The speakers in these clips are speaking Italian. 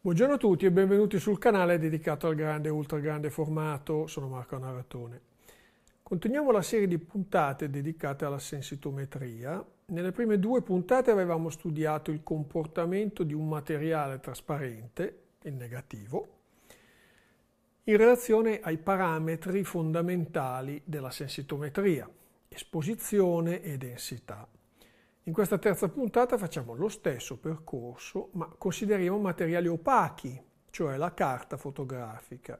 Buongiorno a tutti e benvenuti sul canale dedicato al grande e grande formato, sono Marco Narattone. Continuiamo la serie di puntate dedicate alla sensitometria. Nelle prime due puntate avevamo studiato il comportamento di un materiale trasparente, il negativo, in relazione ai parametri fondamentali della sensitometria, esposizione e densità. In questa terza puntata facciamo lo stesso percorso, ma consideriamo materiali opachi, cioè la carta fotografica.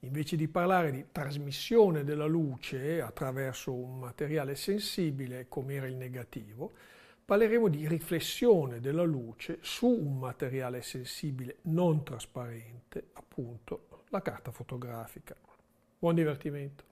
Invece di parlare di trasmissione della luce attraverso un materiale sensibile come era il negativo, parleremo di riflessione della luce su un materiale sensibile non trasparente, appunto la carta fotografica. Buon divertimento!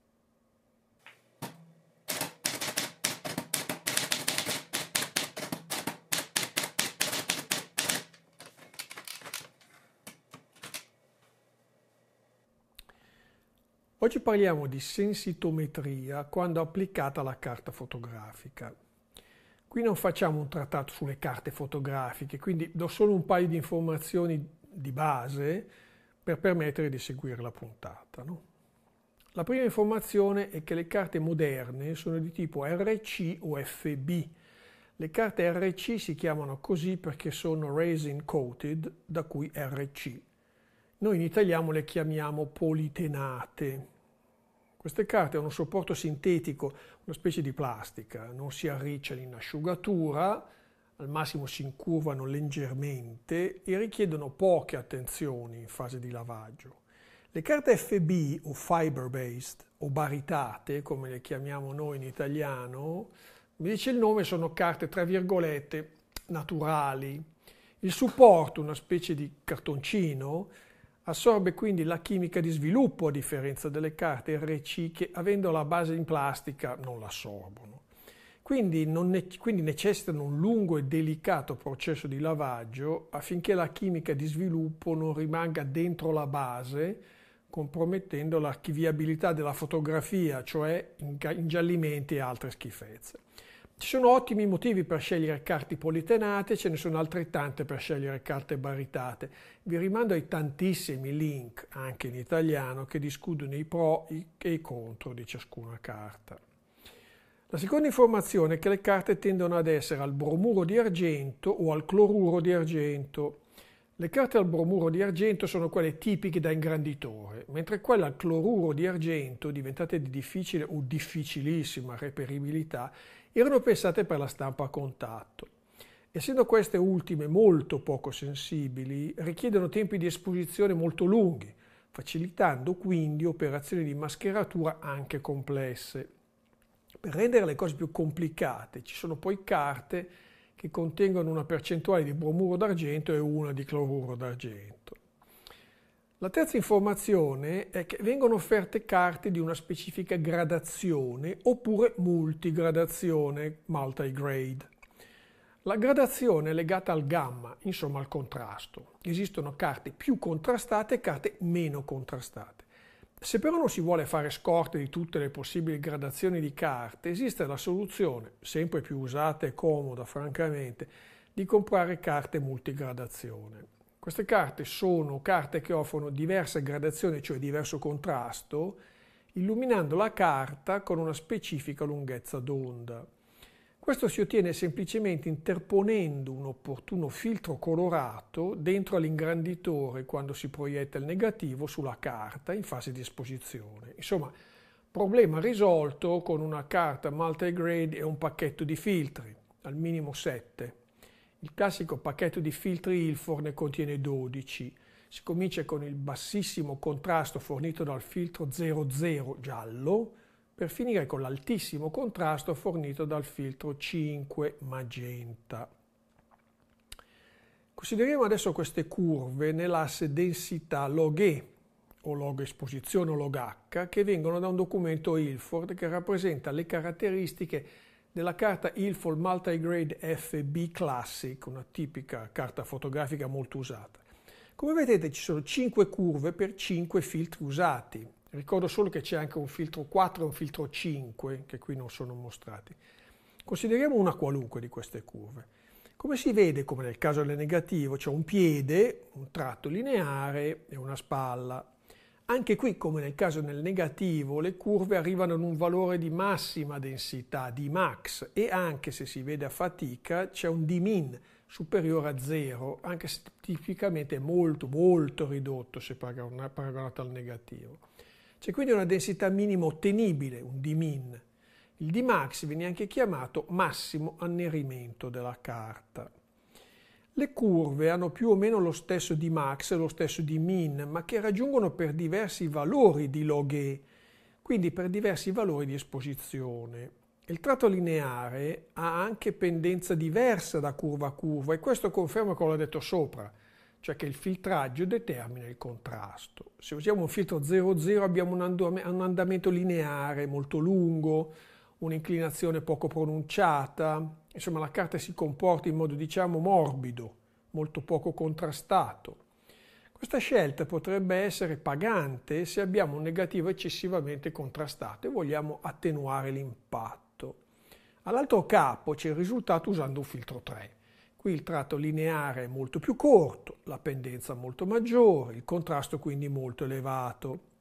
Oggi parliamo di sensitometria quando applicata alla carta fotografica. Qui non facciamo un trattato sulle carte fotografiche, quindi do solo un paio di informazioni di base per permettere di seguire la puntata. No? La prima informazione è che le carte moderne sono di tipo RC o FB. Le carte RC si chiamano così perché sono resin coated, da cui RC. Noi in italiano le chiamiamo politenate. Queste carte hanno un supporto sintetico, una specie di plastica, non si arricciano in asciugatura, al massimo si incurvano leggermente e richiedono poche attenzioni in fase di lavaggio. Le carte FB o fiber based o baritate, come le chiamiamo noi in italiano, mi dice il nome, sono carte tra virgolette naturali. Il supporto, una specie di cartoncino, Assorbe quindi la chimica di sviluppo a differenza delle carte RC che avendo la base in plastica non l'assorbono. assorbono. Quindi, ne- quindi necessitano un lungo e delicato processo di lavaggio affinché la chimica di sviluppo non rimanga dentro la base compromettendo l'archiviabilità della fotografia, cioè ingiallimenti e altre schifezze. Ci sono ottimi motivi per scegliere carte politenate, ce ne sono altrettante per scegliere carte baritate. Vi rimando ai tantissimi link, anche in italiano, che discutono i pro e i contro di ciascuna carta. La seconda informazione è che le carte tendono ad essere al bromuro di argento o al cloruro di argento. Le carte al bromuro di argento sono quelle tipiche da ingranditore, mentre quelle al cloruro di argento, diventate di difficile o difficilissima reperibilità, erano pensate per la stampa a contatto. Essendo queste ultime molto poco sensibili, richiedono tempi di esposizione molto lunghi, facilitando quindi operazioni di mascheratura anche complesse. Per rendere le cose più complicate ci sono poi carte che contengono una percentuale di bromuro d'argento e una di cloruro d'argento. La terza informazione è che vengono offerte carte di una specifica gradazione oppure multigradazione, multigrade. La gradazione è legata al gamma, insomma al contrasto. Esistono carte più contrastate e carte meno contrastate. Se però non si vuole fare scorte di tutte le possibili gradazioni di carte, esiste la soluzione, sempre più usata e comoda francamente, di comprare carte multigradazione. Queste carte sono carte che offrono diversa gradazione, cioè diverso contrasto, illuminando la carta con una specifica lunghezza d'onda. Questo si ottiene semplicemente interponendo un opportuno filtro colorato dentro all'ingranditore quando si proietta il negativo sulla carta in fase di esposizione. Insomma, problema risolto con una carta multi-grade e un pacchetto di filtri, al minimo 7. Il classico pacchetto di filtri Ilfor ne contiene 12. Si comincia con il bassissimo contrasto fornito dal filtro 00 giallo, per finire con l'altissimo contrasto fornito dal filtro 5 magenta. Consideriamo adesso queste curve nell'asse densità log E o log esposizione o log H che vengono da un documento Ilford che rappresenta le caratteristiche della carta Ilford Multigrade FB Classic, una tipica carta fotografica molto usata. Come vedete ci sono 5 curve per 5 filtri usati. Ricordo solo che c'è anche un filtro 4 e un filtro 5, che qui non sono mostrati. Consideriamo una qualunque di queste curve. Come si vede, come nel caso del negativo, c'è un piede, un tratto lineare e una spalla. Anche qui, come nel caso nel negativo, le curve arrivano ad un valore di massima densità, di max, e anche se si vede a fatica c'è un min superiore a zero, anche se tipicamente è molto molto ridotto se paragonato al negativo. C'è quindi una densità minima ottenibile, un min. Il max viene anche chiamato massimo annerimento della carta. Le curve hanno più o meno lo stesso di max e lo stesso di min, ma che raggiungono per diversi valori di log E, quindi per diversi valori di esposizione. Il tratto lineare ha anche pendenza diversa da curva a curva e questo conferma quello detto sopra, cioè che il filtraggio determina il contrasto. Se usiamo un filtro 0,0 abbiamo un andamento lineare molto lungo, un'inclinazione poco pronunciata, Insomma, la carta si comporta in modo, diciamo, morbido, molto poco contrastato. Questa scelta potrebbe essere pagante se abbiamo un negativo eccessivamente contrastato e vogliamo attenuare l'impatto. All'altro capo c'è il risultato usando un filtro 3. Qui il tratto lineare è molto più corto, la pendenza molto maggiore, il contrasto quindi molto elevato.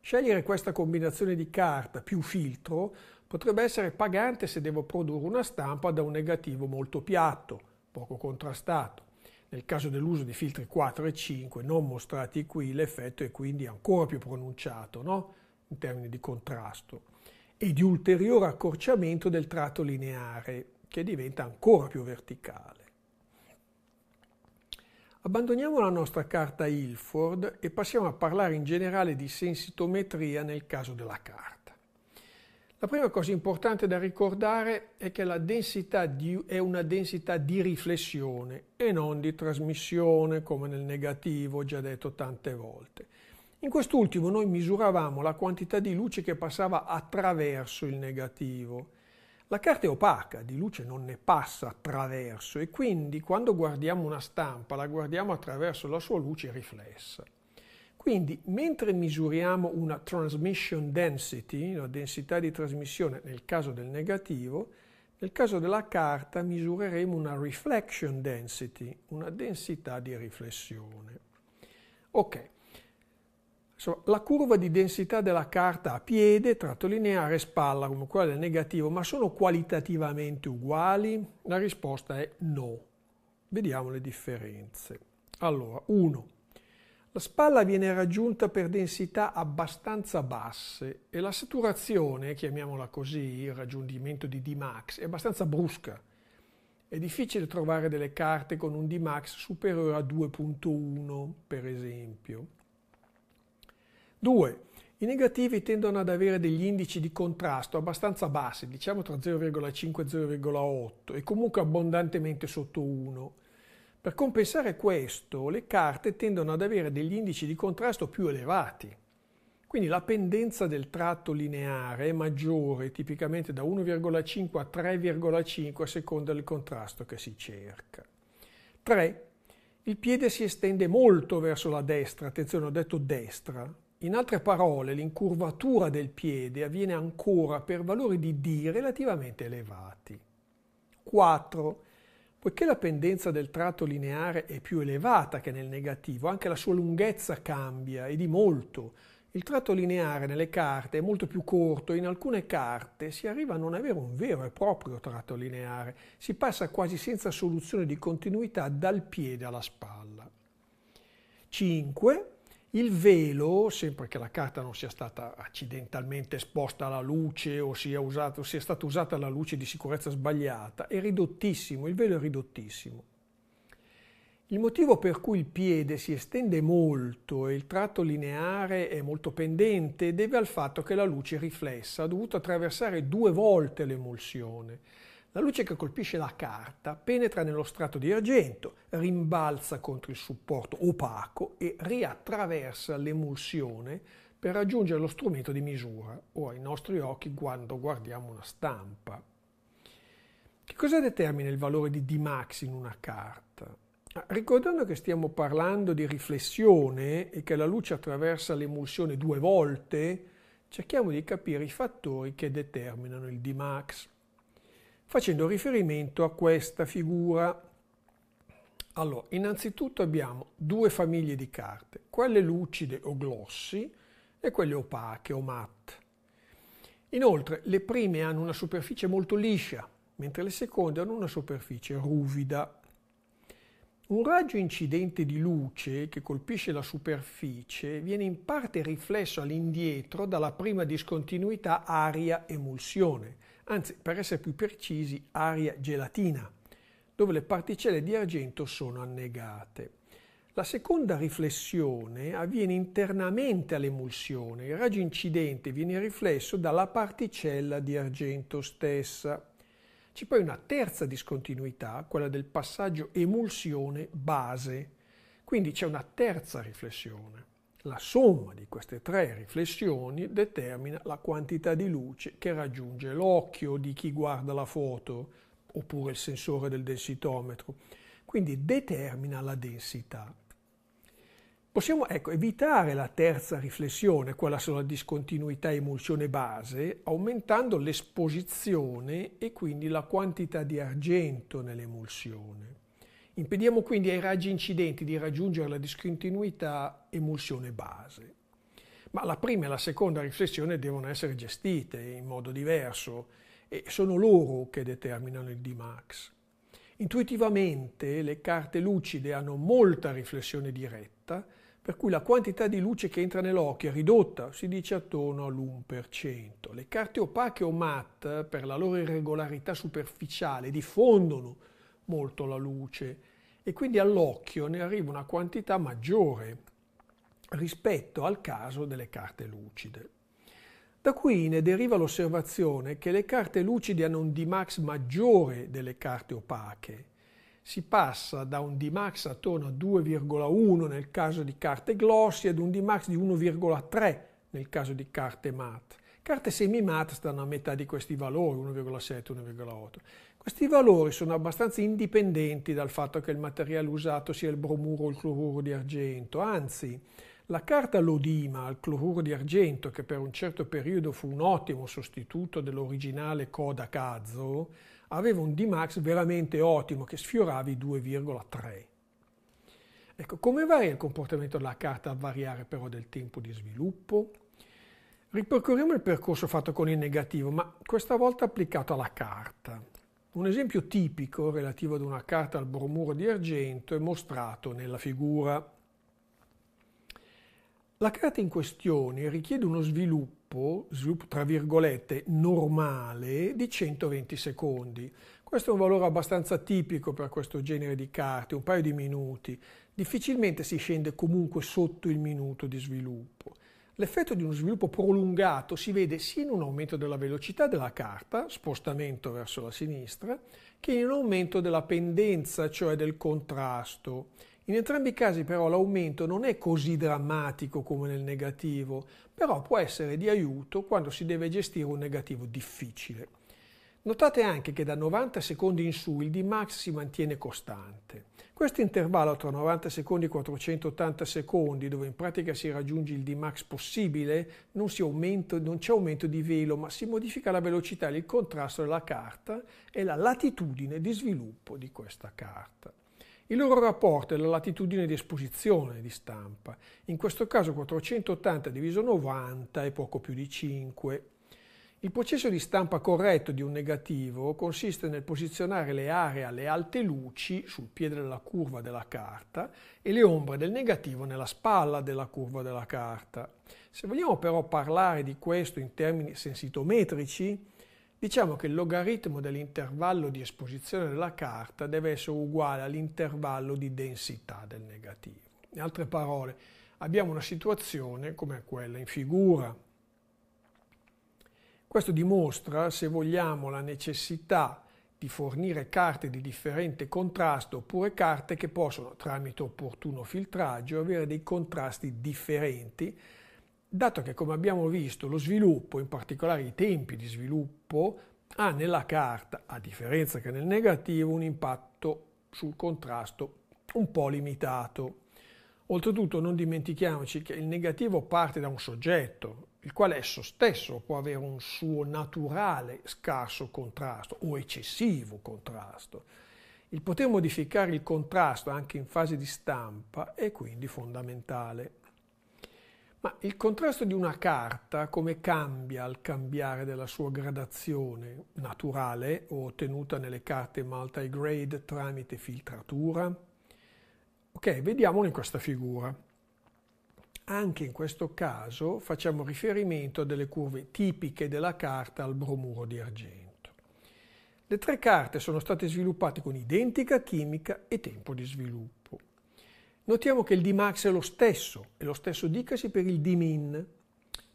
Scegliere questa combinazione di carta più filtro potrebbe essere pagante se devo produrre una stampa da un negativo molto piatto, poco contrastato. Nel caso dell'uso di filtri 4 e 5 non mostrati qui, l'effetto è quindi ancora più pronunciato no? in termini di contrasto e di ulteriore accorciamento del tratto lineare che diventa ancora più verticale. Abbandoniamo la nostra carta Ilford e passiamo a parlare in generale di sensitometria nel caso della carta. La prima cosa importante da ricordare è che la densità di, è una densità di riflessione e non di trasmissione, come nel negativo, ho già detto tante volte. In quest'ultimo noi misuravamo la quantità di luce che passava attraverso il negativo. La carta è opaca, di luce non ne passa attraverso e quindi quando guardiamo una stampa la guardiamo attraverso la sua luce riflessa. Quindi mentre misuriamo una transmission density, una densità di trasmissione nel caso del negativo, nel caso della carta misureremo una reflection density, una densità di riflessione. Ok, la curva di densità della carta a piede, tratto lineare e spalla come quella del negativo, ma sono qualitativamente uguali? La risposta è no. Vediamo le differenze. Allora, 1. La spalla viene raggiunta per densità abbastanza basse e la saturazione, chiamiamola così, il raggiungimento di Dmax, è abbastanza brusca. È difficile trovare delle carte con un Dmax superiore a 2.1, per esempio. 2. I negativi tendono ad avere degli indici di contrasto abbastanza bassi, diciamo tra 0,5 e 0,8, e comunque abbondantemente sotto 1. Per compensare questo, le carte tendono ad avere degli indici di contrasto più elevati. Quindi la pendenza del tratto lineare è maggiore, tipicamente da 1,5 a 3,5 a seconda del contrasto che si cerca. 3. Il piede si estende molto verso la destra, attenzione ho detto destra. In altre parole, l'incurvatura del piede avviene ancora per valori di D relativamente elevati. 4. Poiché la pendenza del tratto lineare è più elevata che nel negativo, anche la sua lunghezza cambia e di molto. Il tratto lineare nelle carte è molto più corto e in alcune carte si arriva a non avere un vero e proprio tratto lineare, si passa quasi senza soluzione di continuità dal piede alla spalla. 5. Il velo, sempre che la carta non sia stata accidentalmente esposta alla luce o sia, usato, sia stata usata la luce di sicurezza sbagliata, è ridottissimo, il velo è ridottissimo. Il motivo per cui il piede si estende molto e il tratto lineare è molto pendente deve al fatto che la luce riflessa ha dovuto attraversare due volte l'emulsione la luce che colpisce la carta penetra nello strato di argento, rimbalza contro il supporto opaco e riattraversa l'emulsione per raggiungere lo strumento di misura o ai nostri occhi quando guardiamo una stampa. Che cosa determina il valore di Dmax in una carta? Ah, ricordando che stiamo parlando di riflessione e che la luce attraversa l'emulsione due volte, cerchiamo di capire i fattori che determinano il Dmax facendo riferimento a questa figura. Allora, innanzitutto abbiamo due famiglie di carte, quelle lucide o glossi e quelle opache o matte. Inoltre, le prime hanno una superficie molto liscia, mentre le seconde hanno una superficie ruvida. Un raggio incidente di luce che colpisce la superficie viene in parte riflesso all'indietro dalla prima discontinuità aria-emulsione, anzi per essere più precisi aria gelatina, dove le particelle di argento sono annegate. La seconda riflessione avviene internamente all'emulsione, il raggio incidente viene riflesso dalla particella di argento stessa. C'è poi una terza discontinuità, quella del passaggio emulsione-base, quindi c'è una terza riflessione. La somma di queste tre riflessioni determina la quantità di luce che raggiunge l'occhio di chi guarda la foto oppure il sensore del densitometro, quindi determina la densità. Possiamo ecco, evitare la terza riflessione, quella sulla discontinuità emulsione base, aumentando l'esposizione e quindi la quantità di argento nell'emulsione. Impediamo quindi ai raggi incidenti di raggiungere la discontinuità emulsione base. Ma la prima e la seconda riflessione devono essere gestite in modo diverso e sono loro che determinano il Dmax. Intuitivamente le carte lucide hanno molta riflessione diretta, per cui la quantità di luce che entra nell'occhio è ridotta, si dice attorno all'1%. Le carte opache o matte, per la loro irregolarità superficiale, diffondono molto la luce e quindi all'occhio ne arriva una quantità maggiore rispetto al caso delle carte lucide. Da qui ne deriva l'osservazione che le carte lucide hanno un Dmax maggiore delle carte opache. Si passa da un Dmax attorno a 2,1 nel caso di carte glossy ad un Dmax di 1,3 nel caso di carte matte. Carte semi-matte stanno a metà di questi valori, 1,7-1,8. Questi valori sono abbastanza indipendenti dal fatto che il materiale usato sia il bromuro o il cloruro di argento, anzi la carta lodima al cloruro di argento, che per un certo periodo fu un ottimo sostituto dell'originale coda cazzo, aveva un D-Max veramente ottimo che sfiorava i 2,3. Ecco, come varia il comportamento della carta a variare però del tempo di sviluppo? Ripercorriamo il percorso fatto con il negativo, ma questa volta applicato alla carta. Un esempio tipico relativo ad una carta al bromuro di argento è mostrato nella figura. La carta in questione richiede uno sviluppo, sviluppo tra virgolette, normale di 120 secondi. Questo è un valore abbastanza tipico per questo genere di carte, un paio di minuti. Difficilmente si scende comunque sotto il minuto di sviluppo. L'effetto di uno sviluppo prolungato si vede sia in un aumento della velocità della carta, spostamento verso la sinistra, che in un aumento della pendenza, cioè del contrasto. In entrambi i casi però l'aumento non è così drammatico come nel negativo, però può essere di aiuto quando si deve gestire un negativo difficile. Notate anche che da 90 secondi in su il D-Max si mantiene costante. Questo intervallo tra 90 secondi e 480 secondi, dove in pratica si raggiunge il D-Max possibile, non, aumenta, non c'è aumento di velo, ma si modifica la velocità e il contrasto della carta e la latitudine di sviluppo di questa carta. Il loro rapporto è la latitudine di esposizione di stampa, in questo caso 480 diviso 90 è poco più di 5, il processo di stampa corretto di un negativo consiste nel posizionare le aree alle alte luci sul piede della curva della carta e le ombre del negativo nella spalla della curva della carta. Se vogliamo però parlare di questo in termini sensitometrici, diciamo che il logaritmo dell'intervallo di esposizione della carta deve essere uguale all'intervallo di densità del negativo. In altre parole, abbiamo una situazione come quella in figura, questo dimostra, se vogliamo, la necessità di fornire carte di differente contrasto oppure carte che possono, tramite opportuno filtraggio, avere dei contrasti differenti, dato che, come abbiamo visto, lo sviluppo, in particolare i tempi di sviluppo, ha nella carta, a differenza che nel negativo, un impatto sul contrasto un po' limitato. Oltretutto non dimentichiamoci che il negativo parte da un soggetto, il quale esso stesso può avere un suo naturale scarso contrasto o eccessivo contrasto. Il poter modificare il contrasto anche in fase di stampa è quindi fondamentale. Ma il contrasto di una carta come cambia al cambiare della sua gradazione naturale o ottenuta nelle carte multigrade tramite filtratura? Ok, vediamolo in questa figura. Anche in questo caso facciamo riferimento a delle curve tipiche della carta al bromuro di argento. Le tre carte sono state sviluppate con identica chimica e tempo di sviluppo. Notiamo che il Dmax è lo stesso, e lo stesso dicasi per il Dmin.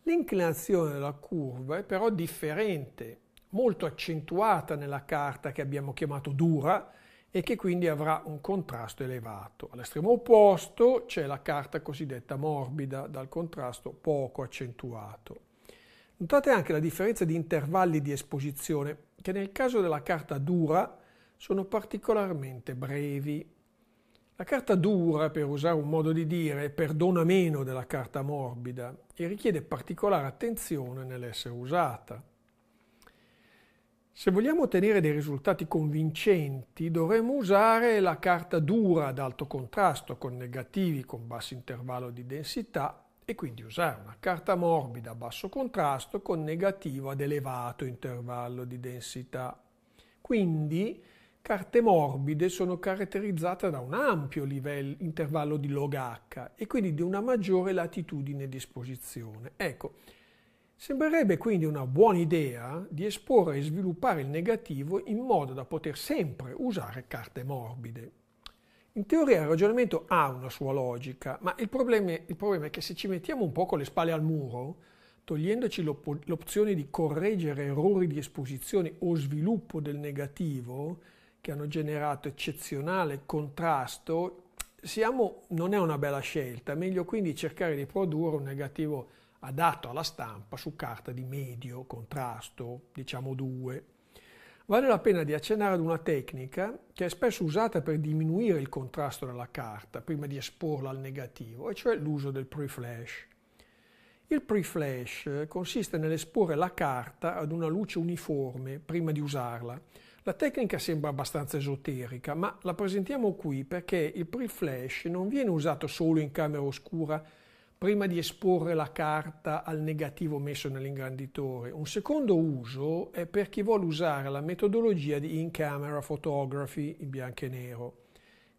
L'inclinazione della curva è però differente, molto accentuata nella carta che abbiamo chiamato dura, e che quindi avrà un contrasto elevato. All'estremo opposto c'è la carta cosiddetta morbida, dal contrasto poco accentuato. Notate anche la differenza di intervalli di esposizione, che nel caso della carta dura sono particolarmente brevi. La carta dura, per usare un modo di dire, perdona meno della carta morbida e richiede particolare attenzione nell'essere usata. Se vogliamo ottenere dei risultati convincenti dovremmo usare la carta dura ad alto contrasto con negativi con basso intervallo di densità e quindi usare una carta morbida a basso contrasto con negativo ad elevato intervallo di densità. Quindi carte morbide sono caratterizzate da un ampio livello, intervallo di log H e quindi di una maggiore latitudine di esposizione. Ecco, Sembrerebbe quindi una buona idea di esporre e sviluppare il negativo in modo da poter sempre usare carte morbide. In teoria il ragionamento ha una sua logica, ma il problema, il problema è che se ci mettiamo un po' con le spalle al muro, togliendoci l'op- l'opzione di correggere errori di esposizione o sviluppo del negativo, che hanno generato eccezionale contrasto, siamo, non è una bella scelta, meglio quindi cercare di produrre un negativo adatto alla stampa su carta di medio contrasto, diciamo due. Vale la pena di accennare ad una tecnica che è spesso usata per diminuire il contrasto della carta prima di esporla al negativo, e cioè l'uso del pre-flash. Il pre-flash consiste nell'esporre la carta ad una luce uniforme prima di usarla. La tecnica sembra abbastanza esoterica, ma la presentiamo qui perché il pre-flash non viene usato solo in camera oscura prima di esporre la carta al negativo messo nell'ingranditore. Un secondo uso è per chi vuole usare la metodologia di in-camera photography in bianco e nero.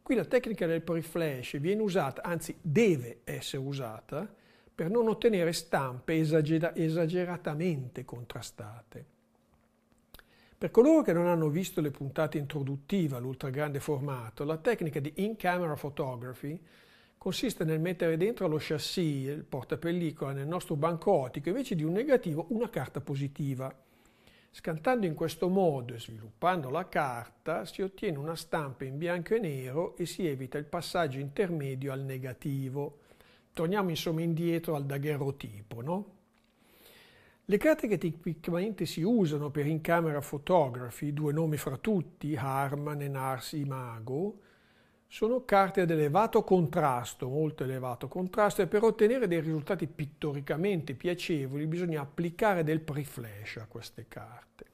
Qui la tecnica del pre-flash viene usata, anzi deve essere usata, per non ottenere stampe esager- esageratamente contrastate. Per coloro che non hanno visto le puntate introduttive all'ultragrande formato, la tecnica di in-camera photography consiste nel mettere dentro lo chassis, il portapellicola, nel nostro banco ottico, invece di un negativo, una carta positiva. Scantando in questo modo e sviluppando la carta si ottiene una stampa in bianco e nero e si evita il passaggio intermedio al negativo. Torniamo insomma indietro al daguerrotipo. No? Le carte che tipicamente si usano per in camera fotografi, due nomi fra tutti, Harman e Nars Imago, sono carte ad elevato contrasto, molto elevato contrasto e per ottenere dei risultati pittoricamente piacevoli bisogna applicare del pre-flash a queste carte.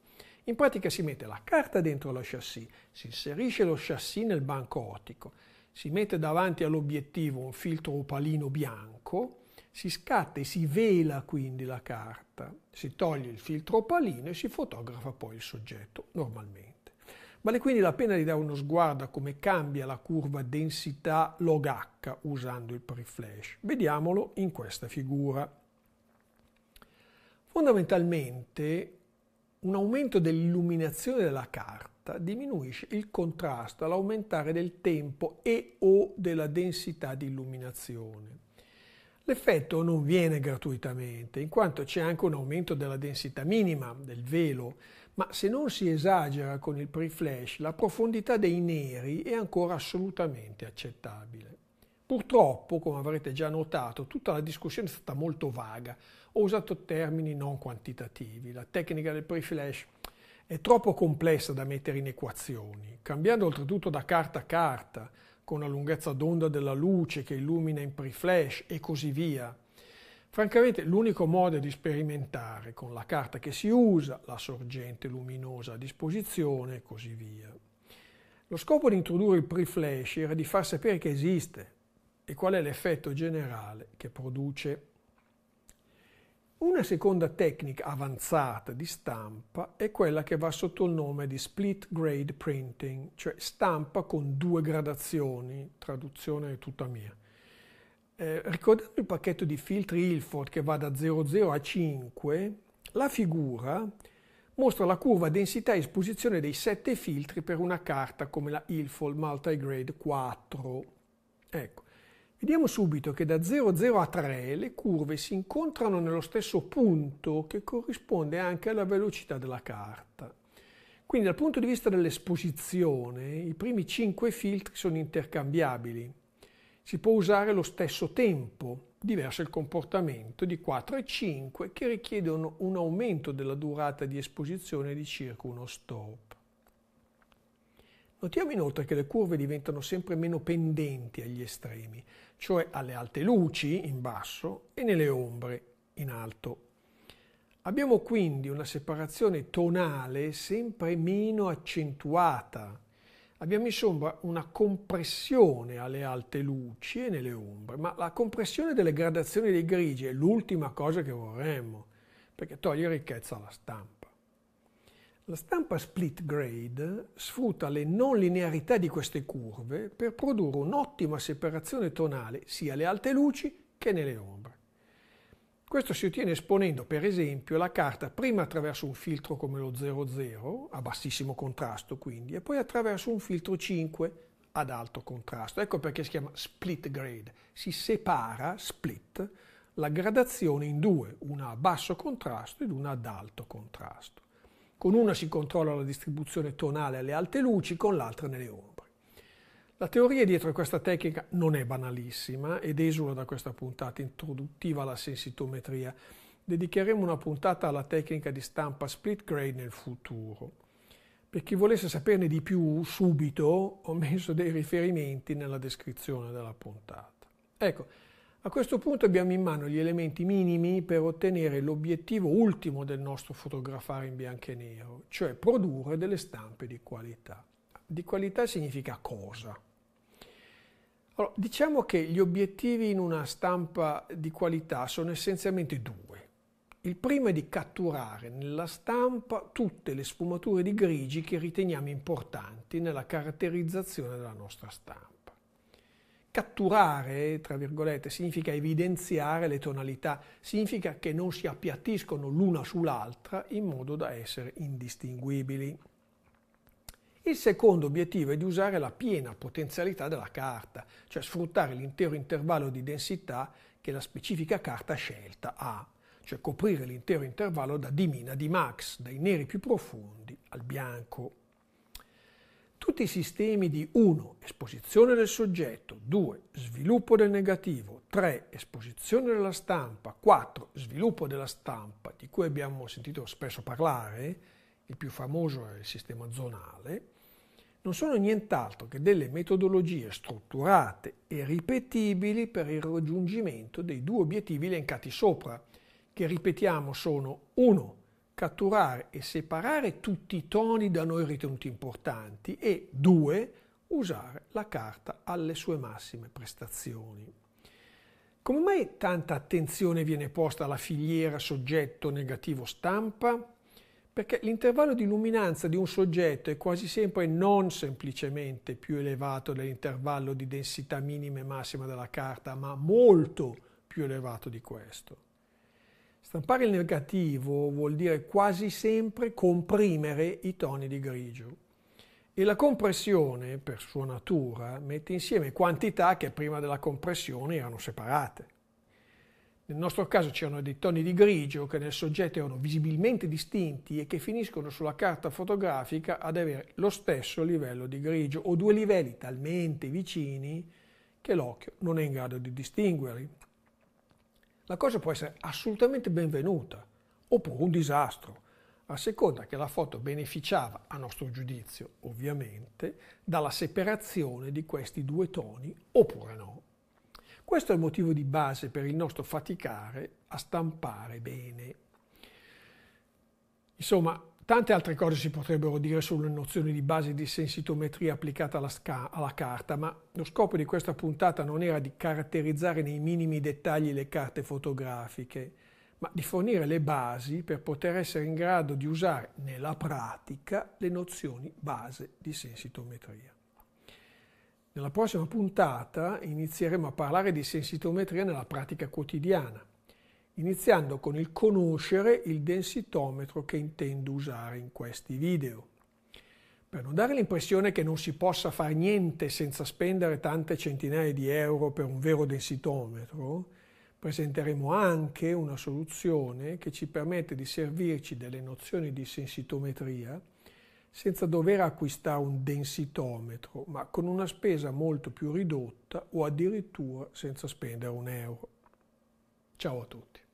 In pratica si mette la carta dentro la chassis, si inserisce lo chassis nel banco ottico, si mette davanti all'obiettivo un filtro opalino bianco, si scatta e si vela quindi la carta, si toglie il filtro opalino e si fotografa poi il soggetto normalmente. Vale quindi la pena di dare uno sguardo a come cambia la curva densità log h usando il preflash. Vediamolo in questa figura. Fondamentalmente un aumento dell'illuminazione della carta diminuisce il contrasto all'aumentare del tempo e o della densità di illuminazione. L'effetto non viene gratuitamente, in quanto c'è anche un aumento della densità minima del velo, ma se non si esagera con il pre-flash, la profondità dei neri è ancora assolutamente accettabile. Purtroppo, come avrete già notato, tutta la discussione è stata molto vaga. Ho usato termini non quantitativi. La tecnica del pre-flash è troppo complessa da mettere in equazioni, cambiando oltretutto da carta a carta, con la lunghezza d'onda della luce che illumina in pre-flash e così via. Francamente l'unico modo di sperimentare con la carta che si usa, la sorgente luminosa a disposizione e così via. Lo scopo di introdurre il pre-flash era di far sapere che esiste e qual è l'effetto generale che produce. Una seconda tecnica avanzata di stampa è quella che va sotto il nome di split grade printing, cioè stampa con due gradazioni, traduzione è tutta mia. Eh, ricordando il pacchetto di filtri Ilford che va da 00 a 5, la figura mostra la curva densità e esposizione dei 7 filtri per una carta come la Ilford Multigrade 4. Ecco. Vediamo subito che da 00 a 3 le curve si incontrano nello stesso punto che corrisponde anche alla velocità della carta. Quindi dal punto di vista dell'esposizione i primi 5 filtri sono intercambiabili si può usare lo stesso tempo, diverso il comportamento di 4 e 5 che richiedono un aumento della durata di esposizione di circa uno stop. Notiamo inoltre che le curve diventano sempre meno pendenti agli estremi, cioè alle alte luci in basso e nelle ombre in alto. Abbiamo quindi una separazione tonale sempre meno accentuata abbiamo insomma una compressione alle alte luci e nelle ombre, ma la compressione delle gradazioni dei grigi è l'ultima cosa che vorremmo, perché toglie ricchezza alla stampa. La stampa split grade sfrutta le non linearità di queste curve per produrre un'ottima separazione tonale sia alle alte luci che nelle ombre. Questo si ottiene esponendo per esempio la carta prima attraverso un filtro come lo 00, a bassissimo contrasto quindi, e poi attraverso un filtro 5 ad alto contrasto. Ecco perché si chiama split grade, si separa, split, la gradazione in due, una a basso contrasto ed una ad alto contrasto. Con una si controlla la distribuzione tonale alle alte luci, con l'altra nelle onde. La teoria dietro questa tecnica non è banalissima ed esula da questa puntata introduttiva alla sensitometria. Dedicheremo una puntata alla tecnica di stampa split grade nel futuro. Per chi volesse saperne di più subito ho messo dei riferimenti nella descrizione della puntata. Ecco, a questo punto abbiamo in mano gli elementi minimi per ottenere l'obiettivo ultimo del nostro fotografare in bianco e nero, cioè produrre delle stampe di qualità. Di qualità significa cosa? Allora, diciamo che gli obiettivi in una stampa di qualità sono essenzialmente due. Il primo è di catturare nella stampa tutte le sfumature di grigi che riteniamo importanti nella caratterizzazione della nostra stampa. Catturare, tra virgolette, significa evidenziare le tonalità, significa che non si appiattiscono l'una sull'altra in modo da essere indistinguibili. Il secondo obiettivo è di usare la piena potenzialità della carta, cioè sfruttare l'intero intervallo di densità che la specifica carta scelta ha, cioè coprire l'intero intervallo da D- a D-max, dai neri più profondi al bianco. Tutti i sistemi di 1. Esposizione del soggetto, 2. Sviluppo del negativo, 3. Esposizione della stampa, 4. Sviluppo della stampa, di cui abbiamo sentito spesso parlare, il più famoso è il sistema zonale, non sono nient'altro che delle metodologie strutturate e ripetibili per il raggiungimento dei due obiettivi elencati sopra, che ripetiamo sono 1. catturare e separare tutti i toni da noi ritenuti importanti e 2. usare la carta alle sue massime prestazioni. Come mai tanta attenzione viene posta alla filiera soggetto negativo stampa? perché l'intervallo di luminanza di un soggetto è quasi sempre non semplicemente più elevato dell'intervallo di densità minima e massima della carta, ma molto più elevato di questo. Stampare il negativo vuol dire quasi sempre comprimere i toni di grigio. E la compressione, per sua natura, mette insieme quantità che prima della compressione erano separate. Nel nostro caso c'erano dei toni di grigio che nel soggetto erano visibilmente distinti e che finiscono sulla carta fotografica ad avere lo stesso livello di grigio o due livelli talmente vicini che l'occhio non è in grado di distinguerli. La cosa può essere assolutamente benvenuta oppure un disastro, a seconda che la foto beneficiava, a nostro giudizio ovviamente, dalla separazione di questi due toni oppure no. Questo è il motivo di base per il nostro faticare a stampare bene. Insomma, tante altre cose si potrebbero dire sulle nozioni di base di sensitometria applicata alla, sca- alla carta, ma lo scopo di questa puntata non era di caratterizzare nei minimi dettagli le carte fotografiche, ma di fornire le basi per poter essere in grado di usare nella pratica le nozioni base di sensitometria. Nella prossima puntata inizieremo a parlare di sensitometria nella pratica quotidiana, iniziando con il conoscere il densitometro che intendo usare in questi video. Per non dare l'impressione che non si possa fare niente senza spendere tante centinaia di euro per un vero densitometro, presenteremo anche una soluzione che ci permette di servirci delle nozioni di sensitometria senza dover acquistare un densitometro, ma con una spesa molto più ridotta o addirittura senza spendere un euro. Ciao a tutti.